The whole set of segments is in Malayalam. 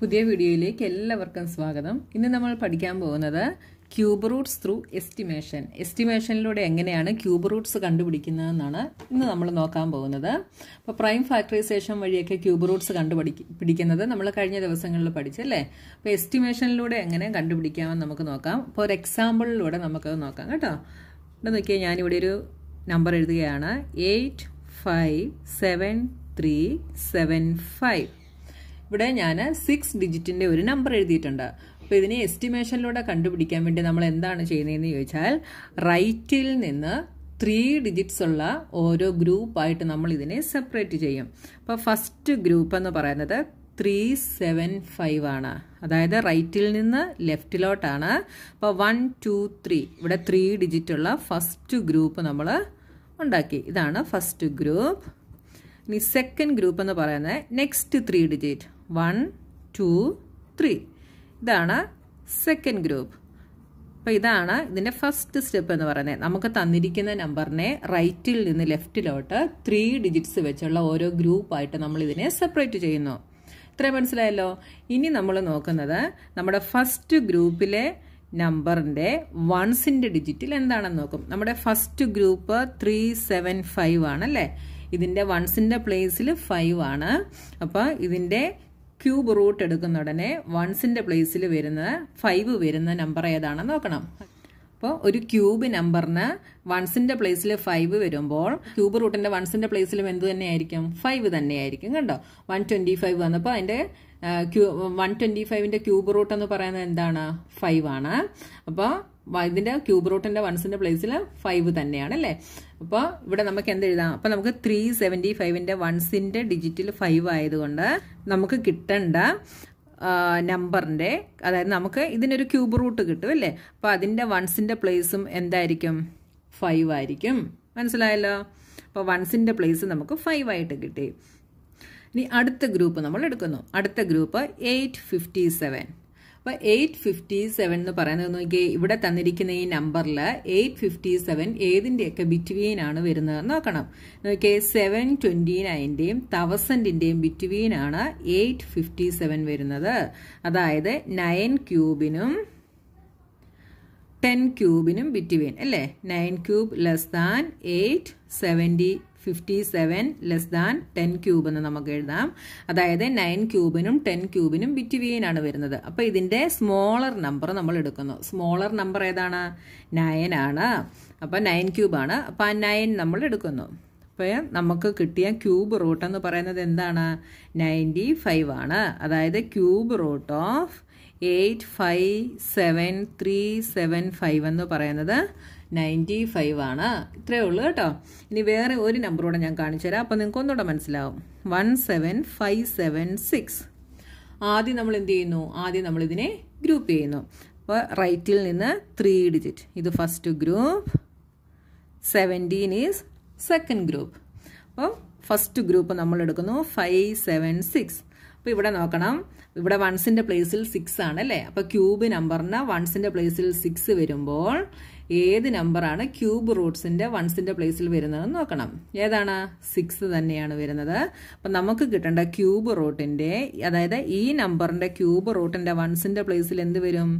പുതിയ വീഡിയോയിലേക്ക് എല്ലാവർക്കും സ്വാഗതം ഇന്ന് നമ്മൾ പഠിക്കാൻ പോകുന്നത് ക്യൂബ് റൂട്ട്സ് ത്രൂ എസ്റ്റിമേഷൻ എസ്റ്റിമേഷനിലൂടെ എങ്ങനെയാണ് ക്യൂബ് റൂട്ട്സ് കണ്ടുപിടിക്കുന്നതെന്നാണ് ഇന്ന് നമ്മൾ നോക്കാൻ പോകുന്നത് അപ്പോൾ പ്രൈം ഫാക്ടറൈസേഷൻ വഴിയൊക്കെ ക്യൂബ് റൂട്ട്സ് കണ്ടുപിടിക്കുന്നത് നമ്മൾ കഴിഞ്ഞ ദിവസങ്ങളിൽ പഠിച്ചു അല്ലേ അപ്പോൾ എസ്റ്റിമേഷനിലൂടെ എങ്ങനെ കണ്ടുപിടിക്കാമെന്ന് നമുക്ക് നോക്കാം അപ്പോൾ ഒരു എക്സാമ്പിളിലൂടെ നമുക്കത് നോക്കാം കേട്ടോ ഇവിടെ നോക്കിയാൽ ഞാനിവിടെ ഒരു നമ്പർ എഴുതുകയാണ് eight five seven three seven five ഇവിടെ ഞാൻ സിക്സ് ഡിജിറ്റിൻ്റെ ഒരു നമ്പർ എഴുതിയിട്ടുണ്ട് അപ്പോൾ ഇതിനെ എസ്റ്റിമേഷനിലൂടെ കണ്ടുപിടിക്കാൻ വേണ്ടി നമ്മൾ എന്താണ് ചെയ്യുന്നതെന്ന് ചോദിച്ചാൽ റൈറ്റിൽ നിന്ന് ത്രീ ഡിജിറ്റ്സ് ഉള്ള ഓരോ ഗ്രൂപ്പായിട്ട് നമ്മൾ ഇതിനെ സെപ്പറേറ്റ് ചെയ്യും അപ്പോൾ ഫസ്റ്റ് ഗ്രൂപ്പ് എന്ന് പറയുന്നത് ത്രീ സെവൻ ഫൈവ് ആണ് അതായത് റൈറ്റിൽ നിന്ന് ലെഫ്റ്റിലോട്ടാണ് അപ്പോൾ വൺ ടു ത്രീ ഇവിടെ ത്രീ ഡിജിറ്റ് ഉള്ള ഫസ്റ്റ് ഗ്രൂപ്പ് നമ്മൾ ഉണ്ടാക്കി ഇതാണ് ഫസ്റ്റ് ഗ്രൂപ്പ് ഇനി സെക്കൻഡ് ഗ്രൂപ്പ് എന്ന് പറയുന്നത് next three digit one two three ഇതാണ് സെക്കൻഡ് ഗ്രൂപ്പ് അപ്പോൾ ഇതാണ് ഇതിൻ്റെ ഫസ്റ്റ് സ്റ്റെപ്പ് എന്ന് പറയുന്നത് നമുക്ക് തന്നിരിക്കുന്ന നമ്പറിനെ റൈറ്റിൽ നിന്ന് ലെഫ്റ്റിലോട്ട് ത്രീ ഡിജിറ്റ്സ് വെച്ചുള്ള ഓരോ ഗ്രൂപ്പായിട്ട് നമ്മൾ ഇതിനെ സെപ്പറേറ്റ് ചെയ്യുന്നു ഇത്രയും മനസ്സിലായല്ലോ ഇനി നമ്മൾ നോക്കുന്നത് നമ്മുടെ ഫസ്റ്റ് ഗ്രൂപ്പിലെ നമ്പറിൻ്റെ വൺസിൻ്റെ ഡിജിറ്റിൽ എന്താണെന്ന് നോക്കും നമ്മുടെ first group three seven five ആണല്ലേ ഇതിൻ്റെ വൺസിൻ്റെ പ്ലേസിൽ ഫൈവ് ആണ് അപ്പോൾ ഇതിൻ്റെ ക്യൂബ് റൂട്ട് എടുക്കുന്ന ഉടനെ വൺസിൻ്റെ പ്ലേസിൽ വരുന്ന ഫൈവ് വരുന്ന നമ്പർ ഏതാണെന്ന് നോക്കണം അപ്പോൾ ഒരു ക്യൂബ് നമ്പറിന് വൺസിൻ്റെ പ്ലേസിൽ ഫൈവ് വരുമ്പോൾ ക്യൂബ് റൂട്ടിൻ്റെ വൺസിൻ്റെ പ്ലേസിലും എന്ത് തന്നെയായിരിക്കും ഫൈവ് തന്നെയായിരിക്കും കണ്ടോ വൺ ട്വൻറ്റി ഫൈവ് വന്നപ്പോൾ അതിൻ്റെ ക്യൂ വൺ ട്വൻറ്റി ഫൈവിൻ്റെ ക്യൂബ് റൂട്ട് എന്ന് പറയുന്നത് എന്താണ് ഫൈവ് ആണ് അപ്പോൾ ഇതിന്റെ ക്യൂബ് റൂട്ടിന്റെ വൺസിന്റെ പ്ലേസിൽ ഫൈവ് തന്നെയാണ് അല്ലേ അപ്പോൾ ഇവിടെ നമുക്ക് എന്ത് എഴുതാം അപ്പോൾ നമുക്ക് ത്രീ സെവന്റി ഫൈവിന്റെ വൺസിന്റെ ഡിജിറ്റിൽ ഫൈവ് ആയതുകൊണ്ട് നമുക്ക് കിട്ടേണ്ട നമ്പറിന്റെ അതായത് നമുക്ക് ഇതിനൊരു ക്യൂബ് റൂട്ട് കിട്ടും അല്ലേ അപ്പോൾ അതിന്റെ വൺസിന്റെ പ്ലേസും എന്തായിരിക്കും ഫൈവ് ആയിരിക്കും മനസ്സിലായല്ലോ അപ്പോൾ വൺസിന്റെ പ്ലേസ് നമുക്ക് ഫൈവ് ആയിട്ട് കിട്ടി ഇനി അടുത്ത ഗ്രൂപ്പ് നമ്മൾ എടുക്കുന്നു അടുത്ത ഗ്രൂപ്പ് എയ്റ്റ് ഫിഫ്റ്റി സെവൻ അപ്പൊ എയ്റ്റ് ഫിഫ്റ്റി സെവൻ എന്ന് പറയുന്നത് നോക്കിയാൽ ഇവിടെ തന്നിരിക്കുന്ന ഈ നമ്പറിൽ എയ്റ്റ് ഫിഫ്റ്റി സെവൻ ഏതിന്റെയൊക്കെ ബിറ്റ്വീൻ ആണ് വരുന്നത് നോക്കണം നോക്കിയാൽ സെവൻ ട്വന്റി നയൻറെയും തൗസൻഡിന്റെയും ബിറ്റ്വീൻ ആണ് എയ്റ്റ് ഫിഫ്റ്റി സെവൻ വരുന്നത് അതായത് നയൻ ക്യൂബിനും ടെൻ ക്യൂബിനും ബിറ്റ്വീൻ അല്ലേ nine cube less than eight seventy fifty seven less than ten cube എന്ന് നമുക്ക് എഴുതാം അതായത് നയൻ ക്യൂബിനും ടെൻ ക്യൂബിനും ബിറ്റ്വീനാണ് വരുന്നത് അപ്പോൾ ഇതിൻ്റെ സ്മോളർ നമ്പർ നമ്മൾ എടുക്കുന്നു സ്മോളർ നമ്പർ ഏതാണ് നയൻ ആണ് അപ്പോൾ നയൻ ക്യൂബാണ് അപ്പോൾ ആ നയൻ നമ്മൾ എടുക്കുന്നു അപ്പോൾ നമുക്ക് കിട്ടിയ ക്യൂബ് റൂട്ട് എന്ന് പറയുന്നത് എന്താണ് നയൻറ്റി ഫൈവ് ആണ് അതായത് cube root of eight five seven three seven five എന്ന് പറയുന്നത് നയൻറ്റി ഫൈവ് ആണ് ഇത്രയേ ഉള്ളൂ കേട്ടോ ഇനി വേറെ ഒരു നമ്പറൂടെ ഞാൻ കാണിച്ചു തരാം അപ്പോൾ നിങ്ങൾക്ക് ഒന്നുകൂടെ മനസ്സിലാവും one seven five seven six ആദ്യം നമ്മൾ എന്ത് ചെയ്യുന്നു ആദ്യം നമ്മളിതിനെ ഗ്രൂപ്പ് ചെയ്യുന്നു അപ്പോൾ റൈറ്റിൽ നിന്ന് ത്രീ ഡിജിറ്റ് ഇത് first group seventeen is second group അപ്പോൾ ഫസ്റ്റ് ഗ്രൂപ്പ് നമ്മൾ എടുക്കുന്നു ഫൈവ് സെവൻ സിക്സ് അപ്പോൾ ഇവിടെ നോക്കണം ഇവിടെ വൺസിൻ്റെ പ്ലേസിൽ സിക്സ് ആണ് അല്ലേ അപ്പോൾ ക്യൂബ് നമ്പറിന് വൺസിൻ്റെ പ്ലേസിൽ സിക്സ് വരുമ്പോൾ ഏത് നമ്പറാണ് ക്യൂബ് റൂട്ട്സിന്റെ വൺസിന്റെ പ്ലേസിൽ വരുന്നതെന്ന് നോക്കണം ഏതാണ് സിക്സ് തന്നെയാണ് വരുന്നത് അപ്പം നമുക്ക് കിട്ടേണ്ട ക്യൂബ് റൂട്ടിന്റെ അതായത് ഈ നമ്പറിന്റെ ക്യൂബ് റൂട്ടിന്റെ വൺസിന്റെ പ്ലേസിൽ എന്ത് വരും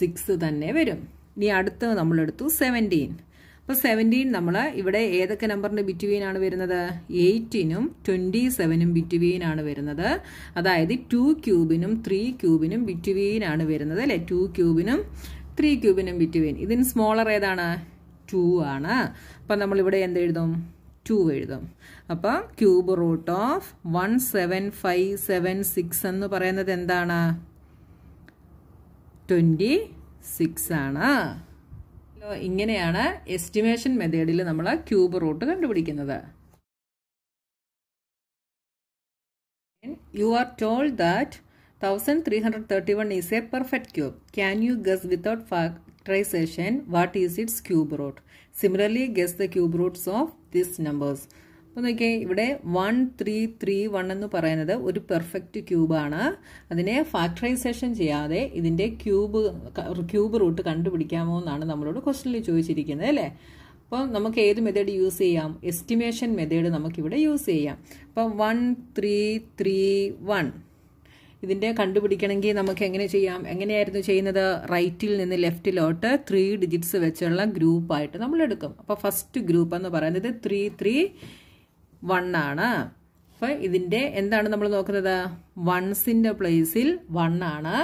സിക്സ് തന്നെ വരും ഇനി അടുത്ത് നമ്മളെടുത്തു സെവൻറ്റീൻ അപ്പോൾ സെവൻറ്റീൻ നമ്മൾ ഇവിടെ ഏതൊക്കെ നമ്പറിൻ്റെ ബിറ്റ്വീൻ ആണ് വരുന്നത് എയ്റ്റീനും ട്വൻറ്റി സെവനും ബിറ്റ്വീൻ ആണ് വരുന്നത് അതായത് ടു ക്യൂബിനും ത്രീ ക്യൂബിനും ബിറ്റ്വീൻ ആണ് വരുന്നത് അല്ലേ ടു ക്യൂബിനും ത്രീ ക്യൂബിനും ബിറ്റ്വീൻ ഇതിന് സ്മോളർ ഏതാണ് ടു ആണ് അപ്പം നമ്മളിവിടെ എന്ത് എഴുതും ടു എഴുതും അപ്പം cube root of one seven five seven six എന്ന് പറയുന്നത് എന്താണ് ട്വൻറ്റി സിക്സ് ആണ് ഇങ്ങനെയാണ് എസ്റ്റിമേഷൻ മെത്തേഡിൽ നമ്മൾ ക്യൂബ് റൂട്ട് കണ്ടുപിടിക്കുന്നത് you are told that thousand three hundred thirty one is a perfect cube can you guess without factorisation what is its cube root similarly guess the cube roots of this numbers അപ്പോൾ നോക്കിയാൽ ഇവിടെ വൺ ത്രീ ത്രീ വൺ എന്ന് പറയുന്നത് ഒരു പെർഫെക്റ്റ് ക്യൂബാണ് അതിനെ ഫാക്ടറൈസേഷൻ ചെയ്യാതെ ഇതിൻ്റെ ക്യൂബ് ക്യൂബ് റൂട്ട് കണ്ടുപിടിക്കാമോ എന്നാണ് നമ്മളോട് ക്വസ്റ്റനിൽ ചോദിച്ചിരിക്കുന്നത് അല്ലേ അപ്പോൾ നമുക്ക് ഏത് മെത്തേഡ് യൂസ് ചെയ്യാം എസ്റ്റിമേഷൻ മെത്തേഡ് നമുക്കിവിടെ യൂസ് ചെയ്യാം അപ്പോൾ വൺ ത്രീ ത്രീ വൺ ഇതിൻ്റെ കണ്ടുപിടിക്കണമെങ്കിൽ നമുക്ക് എങ്ങനെ ചെയ്യാം എങ്ങനെയായിരുന്നു ചെയ്യുന്നത് റൈറ്റിൽ നിന്ന് ലെഫ്റ്റിലോട്ട് ത്രീ ഡിജിറ്റ്സ് വെച്ചുള്ള ഗ്രൂപ്പായിട്ട് നമ്മൾ എടുക്കും അപ്പോൾ ഫസ്റ്റ് ഗ്രൂപ്പ് എന്ന് പറയുന്നത് ത്രീ ത്രീ വൺ ആണ് അപ്പോൾ ഇതിൻ്റെ എന്താണ് നമ്മൾ നോക്കുന്നത് വൺസിൻ്റെ പ്ലേസിൽ വൺ ആണ്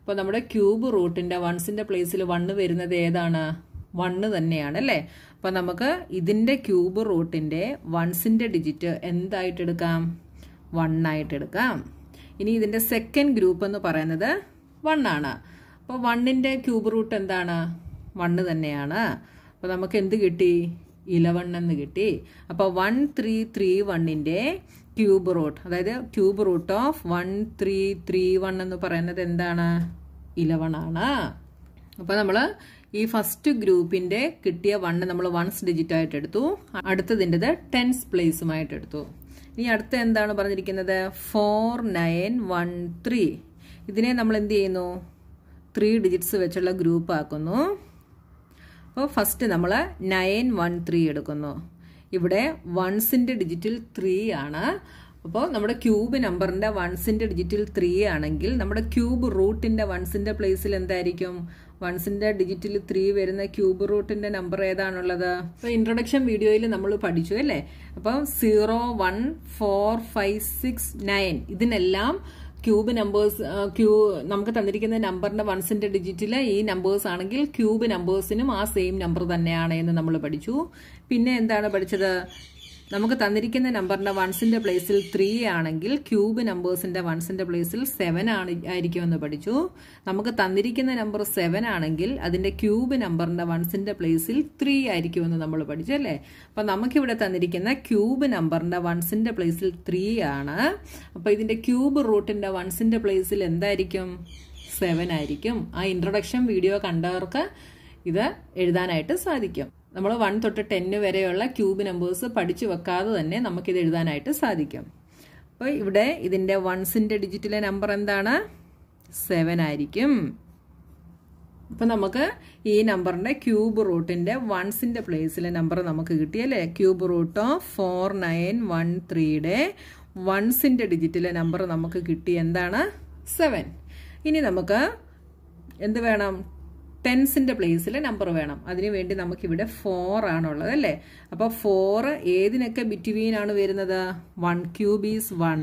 അപ്പോൾ നമ്മുടെ ക്യൂബ് റൂട്ടിൻ്റെ വൺസിൻ്റെ പ്ലേസിൽ വണ്ണ് വരുന്നത് ഏതാണ് വണ്ണ് തന്നെയാണ് അല്ലേ അപ്പോൾ നമുക്ക് ഇതിൻ്റെ ക്യൂബ് റൂട്ടിൻ്റെ വൺസിൻ്റെ ഡിജിറ്റ് എന്തായിട്ടെടുക്കാം വണ്ണായിട്ടെടുക്കാം ഇനി ഇതിൻ്റെ സെക്കൻഡ് ഗ്രൂപ്പ് എന്ന് പറയുന്നത് വൺ ആണ് അപ്പോൾ വണ്ണിൻ്റെ ക്യൂബ് റൂട്ട് എന്താണ് വണ്ണ് തന്നെയാണ് അപ്പോൾ നമുക്ക് എന്ത് കിട്ടി ഇലവൺ എന്ന് കിട്ടി അപ്പോൾ വൺ ത്രീ ത്രീ വണ്ണിൻ്റെ ക്യൂബ് റൂട്ട് അതായത് cube root of one three three one എന്ന് പറയുന്നത് എന്താണ് ഇലവൺ ആണ് അപ്പോൾ നമ്മൾ ഈ ഫസ്റ്റ് ഗ്രൂപ്പിൻ്റെ കിട്ടിയ വണ്ണ് നമ്മൾ വൺസ് ഡിജിറ്റായിട്ട് എടുത്തു അടുത്തതിൻ്റെത് ടെൻസ് പ്ലേസുമായിട്ട് എടുത്തു ഇനി അടുത്ത എന്താണ് പറഞ്ഞിരിക്കുന്നത് ഫോർ നയൻ വൺ ത്രീ ഇതിനെ നമ്മൾ എന്ത് ചെയ്യുന്നു ത്രീ ഡിജിറ്റ്സ് വെച്ചുള്ള ഗ്രൂപ്പ് ആക്കുന്നു അപ്പോൾ ഫസ്റ്റ് നമ്മൾ നയൻ വൺ ത്രീ എടുക്കുന്നു ഇവിടെ വൺസിൻ്റെ ഡിജിറ്റിൽ ത്രീ ആണ് അപ്പോൾ നമ്മുടെ ക്യൂബ് നമ്പറിൻ്റെ വൺസിൻ്റെ ഡിജിറ്റിൽ ത്രീ ആണെങ്കിൽ നമ്മുടെ ക്യൂബ് റൂട്ടിൻ്റെ വൺസിൻ്റെ പ്ലേസിൽ എന്തായിരിക്കും വൺസിന്റെ ഡിജിറ്റിൽ ത്രീ വരുന്ന ക്യൂബ് റൂട്ടിന്റെ നമ്പർ ഏതാണുള്ളത് അപ്പോൾ ഇൻട്രൊഡക്ഷൻ വീഡിയോയിൽ നമ്മൾ പഠിച്ചു അല്ലേ അപ്പം zero one four five six nine ഇതിനെല്ലാം ക്യൂബ് നമ്പേഴ്സ് ക്യൂ നമുക്ക് തന്നിരിക്കുന്ന നമ്പറിന്റെ വൺസിന്റെ ഡിജിറ്റില് ഈ നമ്പേഴ്സ് ആണെങ്കിൽ ക്യൂബ് നമ്പേഴ്സിനും ആ സെയിം നമ്പർ തന്നെയാണ് എന്ന് നമ്മൾ പഠിച്ചു പിന്നെ എന്താണ് പഠിച്ചത് നമുക്ക് തന്നിരിക്കുന്ന നമ്പറിൻ്റെ വൺസിൻ്റെ പ്ലേസിൽ ത്രീ ആണെങ്കിൽ ക്യൂബ് നമ്പേഴ്സിൻ്റെ വൺസിൻ്റെ പ്ലേസിൽ സെവൻ ആണ് ആയിരിക്കുമെന്ന് പഠിച്ചു നമുക്ക് തന്നിരിക്കുന്ന നമ്പർ സെവൻ ആണെങ്കിൽ അതിൻ്റെ ക്യൂബ് നമ്പറിൻ്റെ വൺസിൻ്റെ പ്ലേസിൽ ത്രീ ആയിരിക്കുമെന്ന് നമ്മൾ പഠിച്ചു അല്ലേ അപ്പം നമുക്കിവിടെ തന്നിരിക്കുന്ന ക്യൂബ് നമ്പറിൻ്റെ വൺസിൻ്റെ പ്ലേസിൽ ത്രീ ആണ് അപ്പോൾ ഇതിൻ്റെ ക്യൂബ് റൂട്ടിൻ്റെ വൺസിൻ്റെ പ്ലേസിൽ എന്തായിരിക്കും സെവൻ ആയിരിക്കും ആ ഇൻട്രൊഡക്ഷൻ വീഡിയോ കണ്ടവർക്ക് ഇത് എഴുതാനായിട്ട് സാധിക്കും നമ്മൾ വൺ തൊട്ട് ടെന്ന് വരെയുള്ള ക്യൂബ് നമ്പേഴ്സ് പഠിച്ചു വെക്കാതെ തന്നെ നമുക്കിത് എഴുതാനായിട്ട് സാധിക്കും അപ്പോൾ ഇവിടെ ഇതിൻ്റെ വൺസിൻ്റെ ഡിജിറ്റിലെ നമ്പർ എന്താണ് സെവൻ ആയിരിക്കും അപ്പം നമുക്ക് ഈ നമ്പറിൻ്റെ ക്യൂബ് റൂട്ടിൻ്റെ വൺസിൻ്റെ പ്ലേസിലെ നമ്പർ നമുക്ക് കിട്ടിയല്ലേ cube root of four nine one ത്രീയുടെ വൺസിൻ്റെ ഡിജിറ്റിലെ നമ്പർ നമുക്ക് കിട്ടി എന്താണ് സെവൻ ഇനി നമുക്ക് എന്ത് വേണം ടെൻസിൻ്റെ പ്ലേസിൽ നമ്പർ വേണം അതിനുവേണ്ടി നമുക്കിവിടെ ഫോർ ആണുള്ളത് അല്ലേ അപ്പോൾ ഫോർ ഏതിനൊക്കെ ബിറ്റ്വീൻ ആണ് വരുന്നത് one cube is one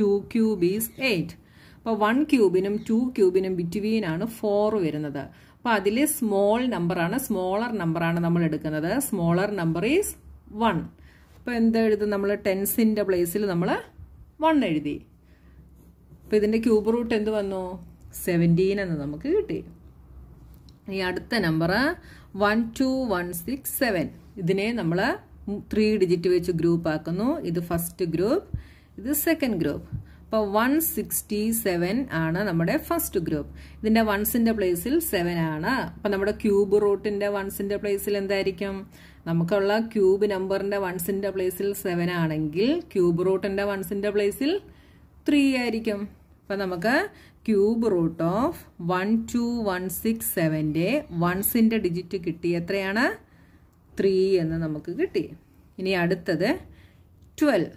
two cube is eight അപ്പോൾ വൺ ക്യൂബിനും ടു ക്യൂബിനും ബിറ്റ്വീൻ ആണ് ഫോർ വരുന്നത് അപ്പോൾ അതിൽ സ്മോൾ നമ്പറാണ് സ്മോളർ നമ്പറാണ് നമ്മൾ എടുക്കുന്നത് സ്മോളർ നമ്പർ ഈസ് വൺ അപ്പോൾ എന്താ എഴുതും നമ്മൾ ടെൻസിൻ്റെ പ്ലേസിൽ നമ്മൾ വൺ എഴുതി അപ്പോൾ ഇതിൻ്റെ ക്യൂബ് റൂട്ട് എന്ത് വന്നു സെവൻറ്റീൻ എന്ന് നമുക്ക് കിട്ടി ഈ അടുത്ത number one two one six seven ഇതിനെ നമ്മൾ ത്രീ ഡിജിറ്റ് വെച്ച് ഗ്രൂപ്പ് ആക്കുന്നു ഇത് ഫസ്റ്റ് ഗ്രൂപ്പ് ഇത് സെക്കൻഡ് ഗ്രൂപ്പ് അപ്പോൾ വൺ സിക്സ്റ്റി സെവൻ ആണ് നമ്മുടെ ഫസ്റ്റ് ഗ്രൂപ്പ് ഇതിൻ്റെ വൺസിൻ്റെ പ്ലേസിൽ സെവൻ ആണ് അപ്പം നമ്മുടെ ക്യൂബ് റൂട്ടിൻ്റെ വൺസിൻ്റെ പ്ലേസിൽ എന്തായിരിക്കും നമുക്കുള്ള ക്യൂബ് നമ്പറിൻ്റെ വൺസിൻ്റെ പ്ലേസിൽ സെവൻ ആണെങ്കിൽ ക്യൂബ് റൂട്ടിൻ്റെ വൺസിൻ്റെ പ്ലേസിൽ ത്രീ ആയിരിക്കും അപ്പം നമുക്ക് cube root of one two one six സെവൻ്റെ വൺസിൻ്റെ ഡിജിറ്റ് കിട്ടി എത്രയാണ് ത്രീ എന്ന് നമുക്ക് കിട്ടി ഇനി അടുത്തത് ട്വൽവ്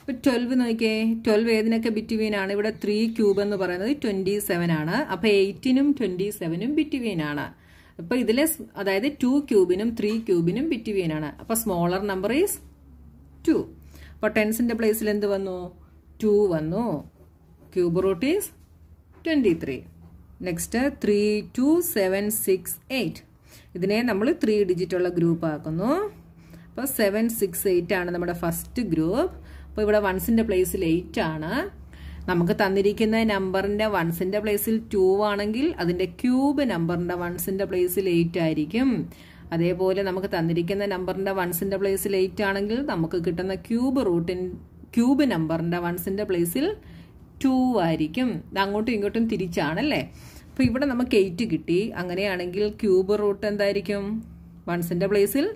അപ്പോൾ ട്വൽവ് നോക്കിയേ ട്വൽവ് ഏതിനൊക്കെ ബിറ്റ്വീൻ ആണ് ഇവിടെ ത്രീ ക്യൂബ് എന്ന് പറയുന്നത് ട്വൻറ്റി സെവൻ ആണ് അപ്പോൾ എയ്റ്റിനും ട്വൻറ്റി സെവനും ബിറ്റ്വീൻ ആണ് അപ്പോൾ ഇതിലെ അതായത് ടു ക്യൂബിനും ത്രീ ക്യൂബിനും ബിറ്റ്വീൻ ആണ് അപ്പോൾ സ്മോളർ നമ്പർ ഈസ് ടു അപ്പോൾ ടെൻസിൻ്റെ പ്ലേസിൽ എന്ത് വന്നു ടു വന്നു cube root is twenty three next three two seven six eight ഇതിനെ നമ്മൾ ത്രീ ഡിജിറ്റുള്ള ഗ്രൂപ്പ് ആക്കുന്നു അപ്പോൾ സെവൻ സിക്സ് എയ്റ്റ് ആണ് നമ്മുടെ ഫസ്റ്റ് ഗ്രൂപ്പ് അപ്പോൾ ഇവിടെ വൺസിൻ്റെ പ്ലേസിൽ എയ്റ്റ് ആണ് നമുക്ക് തന്നിരിക്കുന്ന നമ്പറിൻ്റെ വൺസിൻ്റെ പ്ലേസിൽ ടു ആണെങ്കിൽ അതിൻ്റെ ക്യൂബ് നമ്പറിൻ്റെ വൺസിൻ്റെ പ്ലേസിൽ എയ്റ്റ് ആയിരിക്കും അതേപോലെ നമുക്ക് തന്നിരിക്കുന്ന നമ്പറിൻ്റെ വൺസിൻ്റെ പ്ലേസിൽ എയ്റ്റ് ആണെങ്കിൽ നമുക്ക് കിട്ടുന്ന ക്യൂബ് റൂട്ടിൻ ക്യൂബ് നമ്പറിൻ്റെ വൺസിൻ്റെ പ്ലേസിൽ ടു ആയിരിക്കും അങ്ങോട്ടും ഇങ്ങോട്ടും തിരിച്ചാണല്ലേ അപ്പോൾ ഇവിടെ നമുക്ക് എയ്റ്റ് കിട്ടി അങ്ങനെയാണെങ്കിൽ ക്യൂബ് റൂട്ട് എന്തായിരിക്കും വൺസിൻ്റെ പ്ലേസിൽ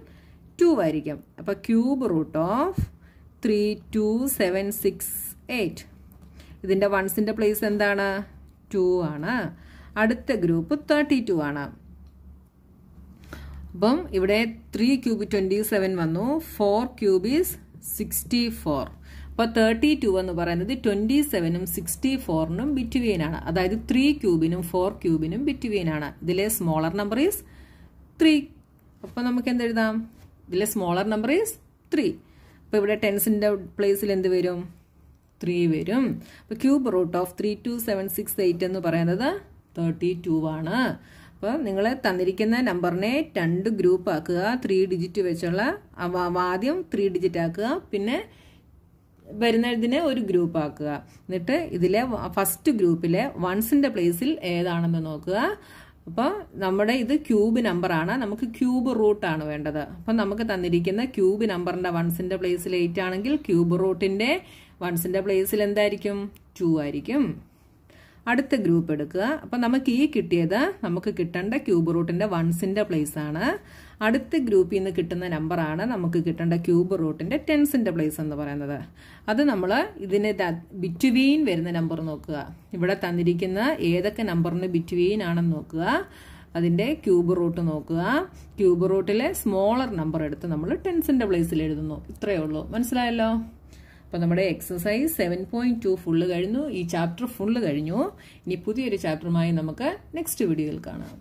ടു ആയിരിക്കും അപ്പോൾ cube root of three two seven six eight ഇതിൻ്റെ വൺസിൻ്റെ പ്ലേസ് എന്താണ് ടു ആണ് അടുത്ത ഗ്രൂപ്പ് തേർട്ടി ടു ആണ് അപ്പം ഇവിടെ ത്രീ ക്യൂബ് ട്വൻറ്റി സെവൻ വന്നു four cube is sixty four അപ്പോൾ തേർട്ടി ടു എന്ന് പറയുന്നത് ട്വൻറ്റി സെവനും സിക്സ്റ്റി ഫോറിനും ബിറ്റ്വീൻ ആണ് അതായത് ത്രീ ക്യൂബിനും ഫോർ ക്യൂബിനും ബിറ്റ്വീൻ ആണ് ഇതിലെ സ്മോളർ നമ്പർ ഈസ് ത്രീ അപ്പോൾ നമുക്ക് എന്തെഴുതാം ഇതിലെ സ്മോളർ നമ്പർ ഈസ് ത്രീ അപ്പോൾ ഇവിടെ ടെൻസിൻ്റെ പ്ലേസിൽ എന്ത് വരും ത്രീ വരും അപ്പോൾ cube root of three two seven six eight എന്ന് പറയുന്നത് തേർട്ടി ടു ആണ് അപ്പോൾ നിങ്ങൾ തന്നിരിക്കുന്ന നമ്പറിനെ രണ്ട് ഗ്രൂപ്പ് ആക്കുക ത്രീ ഡിജിറ്റ് വെച്ചുള്ള ആദ്യം ത്രീ ഡിജിറ്റ് ആക്കുക പിന്നെ വരുന്നതിനെ ഒരു ഗ്രൂപ്പ് ആക്കുക എന്നിട്ട് ഇതിലെ ഫസ്റ്റ് ഗ്രൂപ്പിലെ വൺസിന്റെ പ്ലേസിൽ ഏതാണെന്ന് നോക്കുക അപ്പോൾ നമ്മുടെ ഇത് ക്യൂബ് നമ്പറാണ് നമുക്ക് ക്യൂബ് റൂട്ട് ആണ് വേണ്ടത് അപ്പം നമുക്ക് തന്നിരിക്കുന്ന ക്യൂബ് നമ്പറിന്റെ വൺസിന്റെ പ്ലേസിൽ എയ്റ്റ് ആണെങ്കിൽ ക്യൂബ് റൂട്ടിന്റെ വൺസിന്റെ പ്ലേസിൽ എന്തായിരിക്കും ടു ആയിരിക്കും അടുത്ത ഗ്രൂപ്പ് എടുക്കുക അപ്പം നമുക്ക് ഈ കിട്ടിയത് നമുക്ക് കിട്ടേണ്ട ക്യൂബ് റൂട്ടിൻ്റെ വൺസിൻ്റെ പ്ലേസ് ആണ് അടുത്ത ഗ്രൂപ്പിൽ നിന്ന് കിട്ടുന്ന നമ്പറാണ് നമുക്ക് കിട്ടേണ്ട ക്യൂബ് റൂട്ടിൻ്റെ ടെൻസിൻ്റെ പ്ലേസ് എന്ന് പറയുന്നത് അത് നമ്മൾ ഇതിന് ബിറ്റ്വീൻ വരുന്ന നമ്പർ നോക്കുക ഇവിടെ തന്നിരിക്കുന്ന ഏതൊക്കെ നമ്പറിന് ബിറ്റ്വീൻ ആണെന്ന് നോക്കുക അതിൻ്റെ ക്യൂബ് റൂട്ട് നോക്കുക ക്യൂബ് റൂട്ടിലെ സ്മോളർ നമ്പർ എടുത്ത് നമ്മൾ ടെൻസിൻ്റെ പ്ലേസിൽ എഴുതുന്നു ഇത്രയേ ഉള്ളൂ മനസ്സിലായല്ലോ അപ്പോൾ നമ്മുടെ exercise seven point two full കഴിഞ്ഞു ഈ ചാപ്റ്റർ ഫുള്ള് കഴിഞ്ഞു ഇനി പുതിയൊരു ചാപ്റ്ററുമായി നമുക്ക് നെക്സ്റ്റ് വീഡിയോയിൽ കാണാം